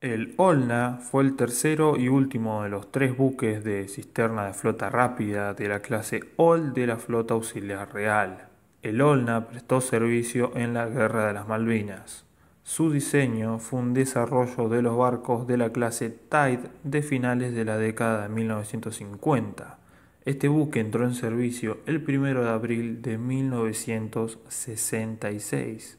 El Olna fue el tercero y último de los tres buques de cisterna de flota rápida de la clase Ol de la Flota Auxiliar Real. El Olna prestó servicio en la Guerra de las Malvinas. Su diseño fue un desarrollo de los barcos de la clase Tide de finales de la década de 1950. Este buque entró en servicio el 1 de abril de 1966.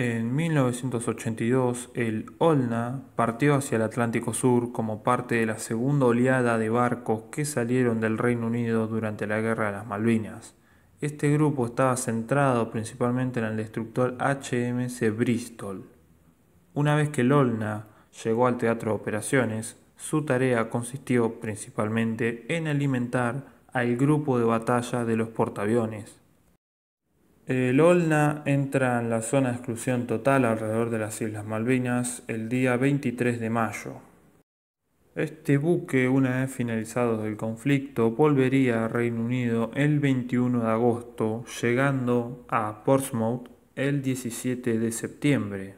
En 1982, el Olna partió hacia el Atlántico Sur como parte de la segunda oleada de barcos que salieron del Reino Unido durante la Guerra de las Malvinas. Este grupo estaba centrado principalmente en el destructor HMS Bristol. Una vez que el Olna llegó al Teatro de Operaciones, su tarea consistió principalmente en alimentar al grupo de batalla de los portaaviones. El Olna entra en la zona de exclusión total alrededor de las Islas Malvinas el día 23 de mayo. Este buque, una vez finalizado el conflicto, volvería a Reino Unido el 21 de agosto, llegando a Portsmouth el 17 de septiembre.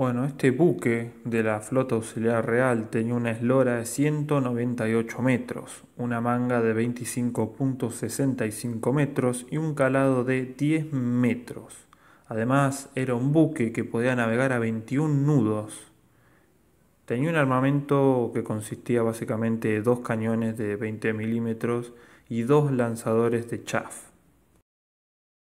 Bueno, este buque de la flota auxiliar real tenía una eslora de 198 metros, una manga de 25.65 metros y un calado de 10 metros. Además, era un buque que podía navegar a 21 nudos. Tenía un armamento que consistía básicamente de dos cañones de 20 milímetros y dos lanzadores de chaff.